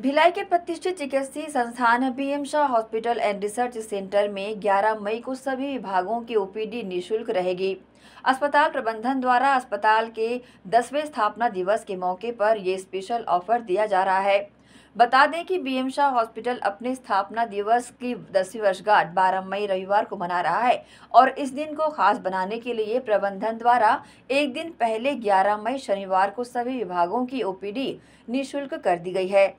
भिलाई के प्रतिष्ठित चिकित्सीय संस्थान M Shah hospital and research centre में 11 मई को सभी विभागों की ओपीडी निशुल्क रहेगी अस्पताल प्रबंधन द्वारा अस्पताल के 10वें स्थापना दिवस के मौके पर ये स्पेशल ऑफर दिया जा रहा है बता दें कि बीएम शाह हॉस्पिटल अपने स्थापना दिवस की दसवीं वर्षगांठ बारह मई रविवार को मना रहा है और इस दिन को खास बनाने के लिए प्रबंधन द्वारा एक दिन पहले ग्यारह मई शनिवार को सभी विभागों की ओपीडी निःशुल्क कर दी गई है